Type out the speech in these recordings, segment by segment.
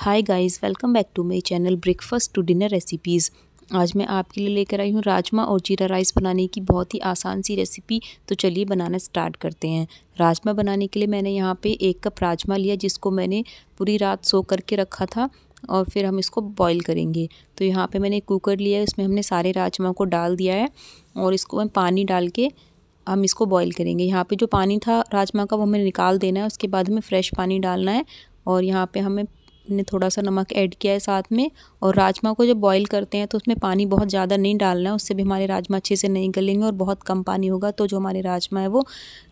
hi guys welcome back to my channel breakfast to dinner recipes आज मैं आपके लिए लेकर आई हूँ राजमा और जीरा राइस बनाने की बहुत ही आसान सी रेसिपी तो चलिए बनाना स्टार्ट करते हैं राजमा बनाने के लिए मैंने यहाँ पे एक कप राजमा लिया जिसको मैंने पूरी रात सो करके रखा था और फिर हम इसको बॉईल करेंगे तो यहाँ पे मैंने कुकर लिया है इसमें हमने सारे राजमा को डाल दिया है और इसको मैं पानी डाल के हम इसको बॉईल करेंगे यहाँ पे जो पानी था राजमा का वो हमें निकाल देना है उसके बाद हमें फ़्रेश पानी डालना है और यहाँ पे हमें ने थोड़ा सा नमक ऐड किया है साथ में और राजमा को जब बॉईल करते हैं तो उसमें पानी बहुत ज़्यादा नहीं डालना है उससे भी हमारे राजमा अच्छे से नहीं गलेंगे और बहुत कम पानी होगा तो जो हमारे राजमा है वो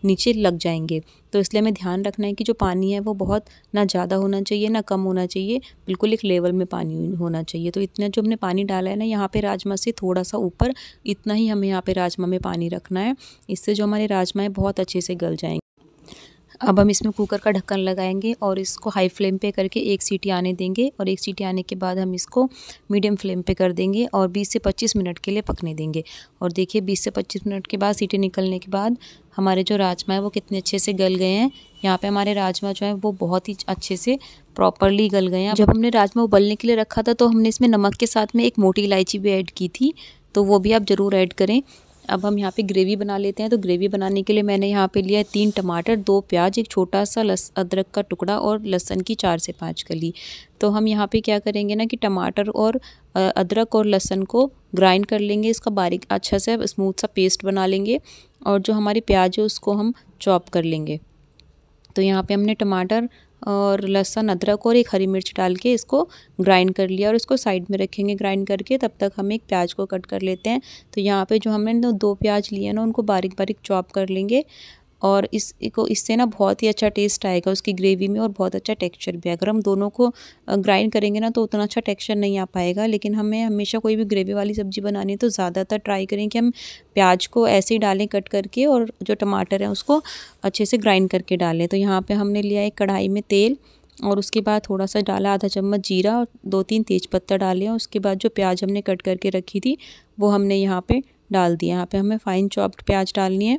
नीचे लग जाएंगे तो इसलिए हमें ध्यान रखना है कि जो पानी है वो बहुत ना ज़्यादा होना चाहिए ना कम होना चाहिए बिल्कुल एक लेवल में पानी होना चाहिए तो इतना जो हमने पानी डाला है ना यहाँ पर राजमा से थोड़ा सा ऊपर इतना ही हमें यहाँ पर राजमा में पानी रखना है इससे जो हमारे राजमा है बहुत अच्छे से गल जाएंगे अब हम इसमें कुकर का ढक्कन लगाएंगे और इसको हाई फ्लेम पे करके एक सीटी आने देंगे और एक सीटी आने के बाद हम इसको मीडियम फ्लेम पे कर देंगे और 20 से 25 मिनट के लिए पकने देंगे और देखिए 20 से 25 मिनट के बाद सीटी निकलने के बाद हमारे जो राजमा है वो कितने अच्छे से गल गए हैं यहाँ पे हमारे राजमा जो है वो बहुत ही अच्छे से प्रॉपरली गल गए हैं जब हमने राजमा उबलने के लिए रखा था तो हमने इसमें नमक के साथ में एक मोटी इलायची भी ऐड की थी तो वो भी आप ज़रूर ऐड करें अब हम यहाँ पे ग्रेवी बना लेते हैं तो ग्रेवी बनाने के लिए मैंने यहाँ पे लिया है तीन टमाटर दो प्याज एक छोटा सा लस अदरक का टुकड़ा और लहसन की चार से पाँच कली तो हम यहाँ पे क्या करेंगे ना कि टमाटर और अदरक और लहसन को ग्राइंड कर लेंगे इसका बारीक अच्छा से स्मूथ सा पेस्ट बना लेंगे और जो हमारी प्याज है उसको हम चॉप कर लेंगे तो यहाँ पर हमने टमाटर और लहसुन अदरक और एक हरी मिर्च डाल के इसको ग्राइंड कर लिया और इसको साइड में रखेंगे ग्राइंड करके तब तक हम एक प्याज को कट कर लेते हैं तो यहाँ पे जो हमने दो प्याज लिए ना उनको बारीक बारीक चॉप कर लेंगे और इसको इससे ना बहुत ही अच्छा टेस्ट आएगा उसकी ग्रेवी में और बहुत अच्छा टेक्सचर भी अगर हम दोनों को ग्राइंड करेंगे ना तो उतना अच्छा टेक्सचर नहीं आ पाएगा लेकिन हमें हमेशा कोई भी ग्रेवी वाली सब्ज़ी बनानी है तो ज़्यादातर ट्राई करें कि हम प्याज को ऐसे ही डालें कट करके और जो टमाटर है उसको अच्छे से ग्राइंड करके डालें तो यहाँ पर हमने लिया एक कढ़ाई में तेल और उसके बाद थोड़ा सा डाला आधा चम्मच जीरा और दो तीन तेज़पत्ता डाले और उसके बाद जो प्याज हमने कट करके रखी थी वो हमने यहाँ पे डाल दिया यहाँ पे हमें फ़ाइन चॉप्ड प्याज डालनी है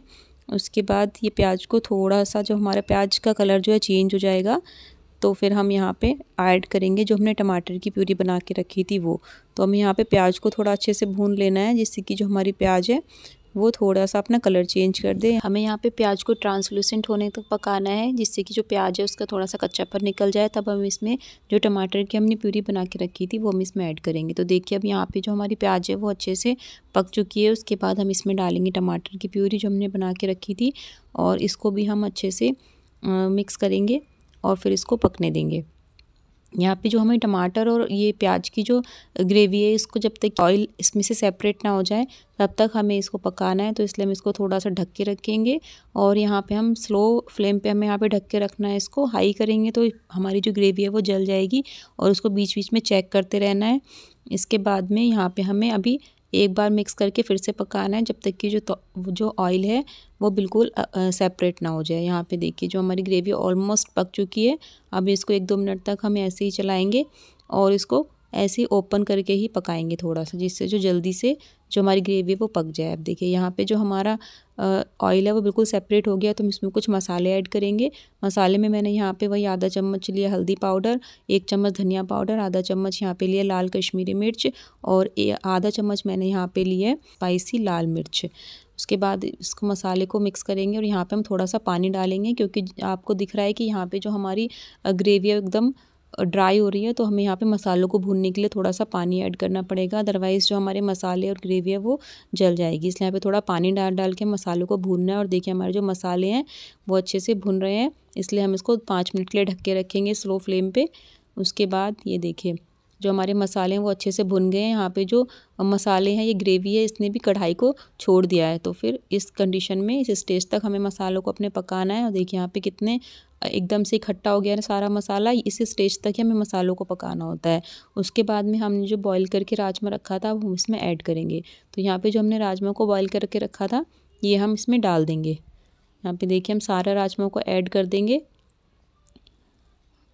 उसके बाद ये प्याज को थोड़ा सा जो हमारा प्याज का कलर जो है चेंज हो जाएगा तो फिर हम यहाँ पे ऐड करेंगे जो हमने टमाटर की प्यूरी बना के रखी थी वो तो हम यहाँ पे प्याज को थोड़ा अच्छे से भून लेना है जिससे कि जो हमारी प्याज है वो थोड़ा सा अपना कलर चेंज कर दे हमें यहाँ पे प्याज को ट्रांसलूसेंट होने तक पकाना है जिससे कि जो प्याज है उसका थोड़ा सा कच्चा पर निकल जाए तब हम इसमें जो टमाटर की हमने प्यूरी बना के रखी थी वो हम इसमें ऐड करेंगे तो देखिए अब यहाँ पे जो हमारी प्याज है वो अच्छे से पक चुकी है उसके बाद हम इसमें डालेंगे टमाटर की प्यूरी जो हमने बना के रखी थी और इसको भी हम अच्छे से मिक्स करेंगे और फिर इसको पकने देंगे यहाँ पे जो हमें टमाटर और ये प्याज की जो ग्रेवी है इसको जब तक ऑयल इसमें से सेपरेट ना हो जाए तब तक हमें इसको पकाना है तो इसलिए हम इसको थोड़ा सा ढक के रखेंगे और यहाँ पे हम स्लो फ्लेम पे हमें यहाँ पे ढक के रखना है इसको हाई करेंगे तो हमारी जो ग्रेवी है वो जल जाएगी और उसको बीच बीच में चेक करते रहना है इसके बाद में यहाँ पर हमें अभी एक बार मिक्स करके फिर से पकाना है जब तक कि जो तो, जो ऑयल है वो बिल्कुल सेपरेट ना हो जाए यहाँ पे देखिए जो हमारी ग्रेवी ऑलमोस्ट पक चुकी है अब इसको एक दो मिनट तक हम ऐसे ही चलाएंगे और इसको ऐसे ओपन करके ही पकाएंगे थोड़ा सा जिससे जो जल्दी से जो हमारी ग्रेवी है वो पक जाए अब देखिए यहाँ पे जो हमारा ऑयल है वो बिल्कुल सेपरेट हो गया तो हम इसमें कुछ मसाले ऐड करेंगे मसाले में मैंने यहाँ पे वही आधा चम्मच लिया हल्दी पाउडर एक चम्मच धनिया पाउडर आधा चम्मच यहाँ पे लिया लाल कश्मीरी मिर्च और आधा चम्मच मैंने यहाँ पे लिया स्पाइसी लाल मिर्च उसके बाद इसको मसाले को मिक्स करेंगे और यहाँ पे हम थोड़ा सा पानी डालेंगे क्योंकि आपको दिख रहा है कि यहाँ पे जो हमारी ग्रेवी है एकदम ड्राई हो रही है तो हमें यहाँ पे मसालों को भूनने के लिए थोड़ा सा पानी ऐड करना पड़ेगा अदरवाइज़ जो हमारे मसाले और ग्रेवी है वो जल जाएगी इसलिए यहाँ पे थोड़ा पानी डाल डाल के मसालों को भूनना है और देखिए हमारे जो मसाले हैं वो अच्छे से भून रहे हैं इसलिए हम इसको पाँच मिनट के लिए ढक के रखेंगे स्लो फ्लेम पर उसके बाद ये देखिए जो हमारे मसाले हैं वो अच्छे से भुन गए हैं यहाँ पे जो मसाले हैं ये ग्रेवी है इसने भी कढ़ाई को छोड़ दिया है तो फिर इस कंडीशन में इस स्टेज तक हमें मसालों को अपने पकाना है और देखिए यहाँ पे कितने एकदम से इकट्ठा हो गया है सारा मसाला इस स्टेज तक ही हमें मसालों को पकाना होता है उसके बाद में हमने जो बॉईल करके राजमा रखा था वो इसमें ऐड करेंगे तो यहाँ पे जो हमने राजमा को बॉईल करके रखा था ये हम इसमें डाल देंगे यहाँ पे देखिए हम सारा राजमा को ऐड कर देंगे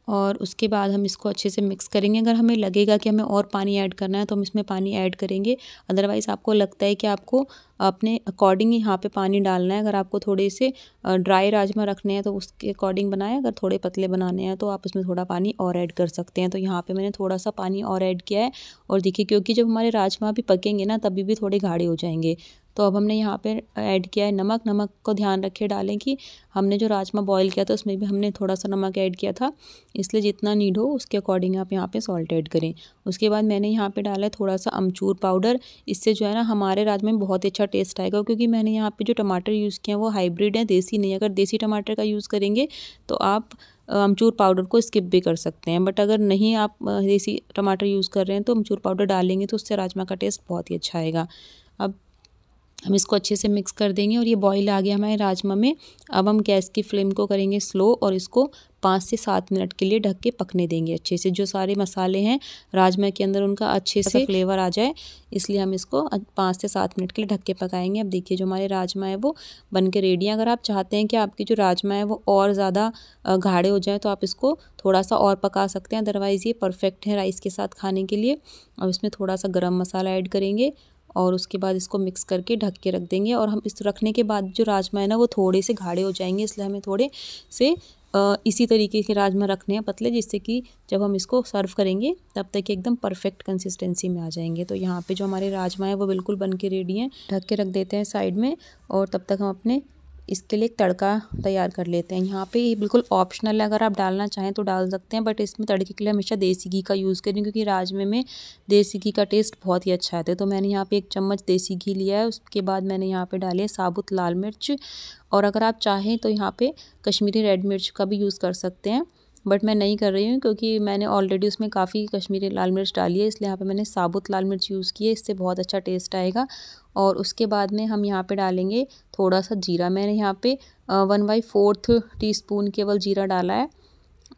और उसके बाद हम इसको अच्छे से मिक्स करेंगे अगर हमें लगेगा कि हमें और पानी ऐड करना है तो हम इसमें पानी ऐड करेंगे अदरवाइज़ आपको लगता है कि आपको अपने अकॉर्डिंग यहाँ पे पानी डालना है अगर आपको थोड़े से ड्राई राजमा रखने हैं तो उसके अकॉर्डिंग बनाएं अगर थोड़े पतले बनाने हैं तो आप उसमें थोड़ा पानी और ऐड कर सकते हैं तो यहाँ पर मैंने थोड़ा सा पानी और ऐड किया है और देखिए क्योंकि जब हमारे राजमा भी पकेंगे ना तभी भी थोड़े गाढ़े हो जाएंगे तो अब हमने यहाँ पर ऐड किया है नमक नमक को ध्यान रखे डालें कि हमने जो राजमा बॉयल किया था उसमें भी हमने थोड़ा सा नमक ऐड किया था इसलिए जितना नीड हो उसके अकॉर्डिंग आप यहाँ पे सॉल्ट ऐड करें उसके बाद मैंने यहाँ पे डाला है थोड़ा सा अमचूर पाउडर इससे जो है ना हमारे राजमा में बहुत अच्छा टेस्ट आएगा क्योंकि मैंने यहाँ पर जो टमाटर यूज़ किए हैं वो हाइब्रिड हैं देसी नहीं अगर देसी टमाटर का यूज़ करेंगे तो आप अमचूर पाउडर को स्किप भी कर सकते हैं बट अगर नहीं आप देसी टमाटर यूज़ कर रहे हैं तो अमचूर पाउडर डालेंगे तो उससे राजमा का टेस्ट बहुत ही अच्छा आएगा अब हम इसको अच्छे से मिक्स कर देंगे और ये बॉईल आ गया हमारे राजमा में अब हम गैस की फ्लेम को करेंगे स्लो और इसको पाँच से सात मिनट के लिए ढक के पकने देंगे अच्छे से जो सारे मसाले हैं राजमा के अंदर उनका अच्छे से फ्लेवर आ जाए इसलिए हम इसको पाँच से सात मिनट के लिए ढक के पकाएंगे अब देखिए जो हमारे राजमा है वो बन के रेडी हैं अगर आप चाहते हैं कि आपके जो राजमा है वो और ज़्यादा गाढ़े हो जाए तो आप इसको थोड़ा सा और पका सकते हैं अदरवाइज़ ये परफेक्ट है राइस के साथ खाने के लिए अब इसमें थोड़ा सा गर्म मसाला ऐड करेंगे और उसके बाद इसको मिक्स करके ढक के रख देंगे और हम इस रखने के बाद जो राजमा है ना वो थोड़े से घाड़े हो जाएंगे इसलिए हमें थोड़े से इसी तरीके के राजमा रखने हैं पतले जिससे कि जब हम इसको सर्व करेंगे तब तक एकदम परफेक्ट कंसिस्टेंसी में आ जाएंगे तो यहाँ पे जो हमारे राजमा है वो बिल्कुल बन के रेडी हैं ढक के रख देते हैं साइड में और तब तक हम अपने इसके लिए एक तड़का तैयार कर लेते हैं यहाँ पे ये बिल्कुल ऑप्शनल है अगर आप डालना चाहें तो डाल सकते हैं बट इसमें तड़के के लिए हमेशा देसी घी का यूज़ करें क्योंकि राजमे में देसी घी का टेस्ट बहुत ही अच्छा आता है तो मैंने यहाँ पे एक चम्मच देसी घी लिया है उसके बाद मैंने यहाँ पे डाले साबुत लाल मिर्च और अगर आप चाहें तो यहाँ पर कश्मीरी रेड मिर्च का भी यूज़ कर सकते हैं बट मैं नहीं कर रही हूँ क्योंकि मैंने ऑलरेडी उसमें काफ़ी कश्मीरी लाल मिर्च डाली है इसलिए यहाँ पे मैंने साबुत लाल मिर्च यूज़ की है इससे बहुत अच्छा टेस्ट आएगा और उसके बाद में हम यहाँ पे डालेंगे थोड़ा सा जीरा मैंने यहाँ पे one by fourth teaspoon केवल जीरा डाला है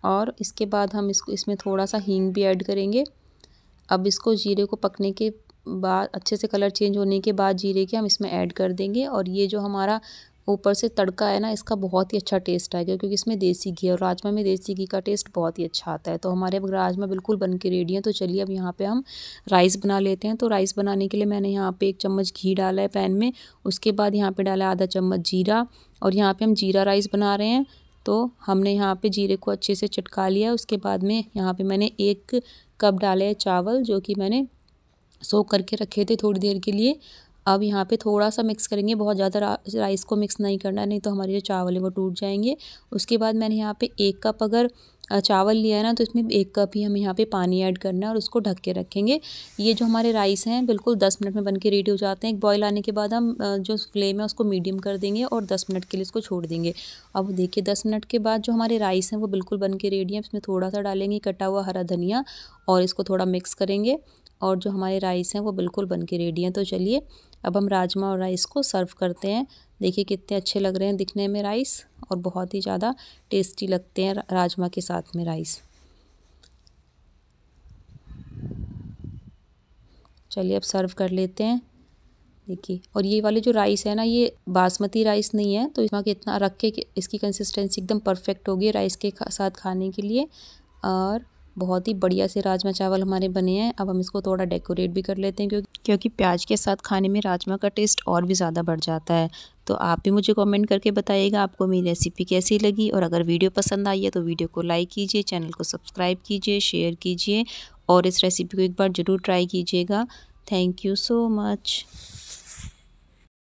और इसके बाद हम इसको इसमें थोड़ा सा हींग भी ऐड करेंगे अब इसको जीरे को पकने के बाद अच्छे से कलर चेंज होने के बाद जीरे के हम इसमें ऐड कर देंगे और ये जो हमारा ऊपर से तड़का है ना इसका बहुत ही अच्छा टेस्ट आएगा क्योंकि इसमें देसी घी और राजमा में देसी घी का टेस्ट बहुत ही अच्छा आता है तो हमारे अब राजमा बिल्कुल बन के रेडी है तो चलिए अब यहाँ पर हम राइस बना लेते हैं तो राइस बनाने के लिए मैंने यहाँ पर एक चम्मच घी डाला है पैन में उसके बाद यहाँ पर डाला आधा चम्मच जीरा और यहाँ पर हम जीरा राइस बना रहे हैं तो हमने यहाँ पर जीरे को अच्छे से चटका लिया उसके बाद में यहाँ पर मैंने एक कप डाले है चावल जो कि मैंने सो करके रखे थे थोड़ी देर के लिए अब यहाँ पे थोड़ा सा मिक्स करेंगे बहुत ज़्यादा रा, राइस को मिक्स नहीं करना नहीं तो हमारे जो चावल है वो टूट जाएंगे उसके बाद मैंने यहाँ पे एक कप अगर चावल लिया है ना तो इसमें एक कप ही हमें यहाँ पे पानी ऐड करना है और उसको ढक के रखेंगे ये जो हमारे राइस हैं बिल्कुल दस मिनट में बन के रेडी हो जाते हैं एक बॉयल आने के बाद हम जो फ्लेम है उसको मीडियम कर देंगे और दस मिनट के लिए इसको छोड़ देंगे अब देखिए दस मिनट के बाद जो हमारे राइस हैं वो बिल्कुल बन के रेडी हैं इसमें थोड़ा सा डालेंगे कटा हुआ हरा धनिया और इसको थोड़ा मिक्स करेंगे और जो हमारे राइस हैं वो बिल्कुल बन के रेडी हैं तो चलिए अब हम राजमा और राइस को सर्व करते हैं देखिए कितने अच्छे लग रहे हैं दिखने में राइस और बहुत ही ज़्यादा टेस्टी लगते हैं राजमा के साथ में राइस चलिए अब सर्व कर लेते हैं देखिए और ये वाले जो राइस है ना ये बासमती राइस नहीं है तो इसमें इतना रख के इसकी कंसिस्टेंसी एकदम परफेक्ट होगी राइस के साथ खाने के लिए और बहुत ही बढ़िया से राजमा चावल हमारे बने हैं अब हम इसको थोड़ा डेकोरेट भी कर लेते हैं क्योंकि क्योंकि प्याज के साथ खाने में राजमा का टेस्ट और भी ज़्यादा बढ़ जाता है तो आप भी मुझे कमेंट करके बताइएगा आपको मेरी रेसिपी कैसी लगी और अगर वीडियो पसंद आई है तो वीडियो को लाइक कीजिए चैनल को सब्सक्राइब कीजिए शेयर कीजिए और इस रेसिपी को एक बार ज़रूर ट्राई कीजिएगा थैंक यू सो मच